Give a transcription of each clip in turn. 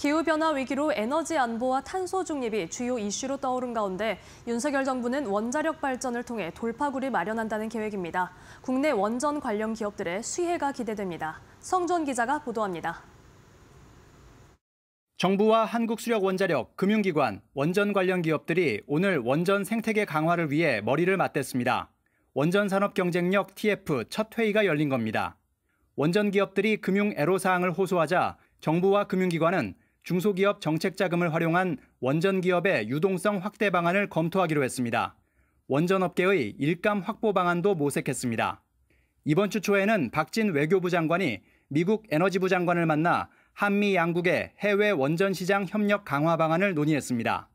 기후변화 위기로 에너지 안보와 탄소 중립이 주요 이슈로 떠오른 가운데 윤석열 정부는 원자력 발전을 통해 돌파구를 마련한다는 계획입니다. 국내 원전 관련 기업들의 수혜가 기대됩니다. 성전 기자가 보도합니다. 정부와 한국수력원자력, 금융기관, 원전 관련 기업들이 오늘 원전 생태계 강화를 위해 머리를 맞댔습니다. 원전 산업 경쟁력 TF 첫 회의가 열린 겁니다. 원전 기업들이 금융 애로사항을 호소하자 정부와 금융기관은 중소기업 정책 자금을 활용한 원전 기업의 유동성 확대 방안을 검토하기로 했습니다. 원전 업계의 일감 확보 방안도 모색했습니다. 이번 주 초에는 박진 외교부 장관이 미국 에너지부 장관을 만나 한미 양국의 해외 원전 시장 협력 강화 방안을 논의했습니다.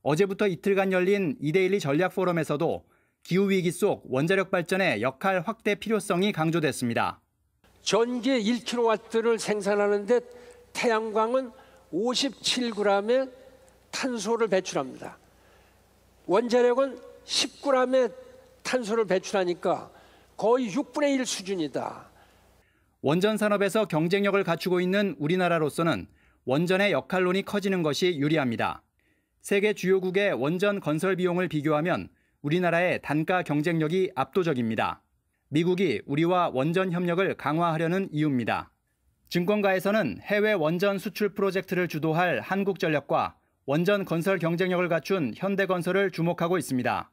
어제부터 이틀간 열린 이데일리 전략 포럼에서도 기후 위기 속 원자력 발전의 역할 확대 필요성이 강조됐습니다. 전기 1kW를 생산하는데 태양광은 57g의 탄소를 배출합니다. 원자력은 10g의 탄소를 배출하니까 거의 6분의 1 수준이다. 원전 산업에서 경쟁력을 갖추고 있는 우리나라로서는 원전의 역할론이 커지는 것이 유리합니다. 세계 주요국의 원전 건설 비용을 비교하면 우리나라의 단가 경쟁력이 압도적입니다. 미국이 우리와 원전 협력을 강화하려는 이유입니다. 증권가에서는 해외 원전 수출 프로젝트를 주도할 한국전력과 원전 건설 경쟁력을 갖춘 현대건설을 주목하고 있습니다.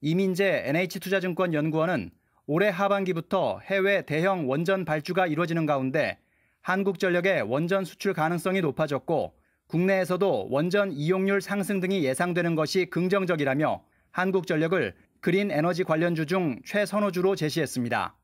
이민재 NH투자증권 연구원은 올해 하반기부터 해외 대형 원전 발주가 이루어지는 가운데 한국전력의 원전 수출 가능성이 높아졌고 국내에서도 원전 이용률 상승 등이 예상되는 것이 긍정적이라며 한국전력을 그린 에너지 관련주 중 최선호주로 제시했습니다.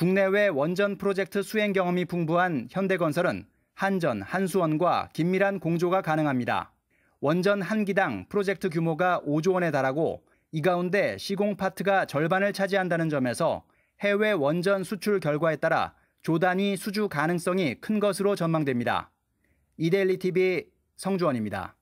국내외 원전 프로젝트 수행 경험이 풍부한 현대건설은 한전, 한수원과 긴밀한 공조가 가능합니다. 원전 한 기당 프로젝트 규모가 5조 원에 달하고 이 가운데 시공 파트가 절반을 차지한다는 점에서 해외 원전 수출 결과에 따라 조단위 수주 가능성이 큰 것으로 전망됩니다. 이데일리 TV 성주원입니다.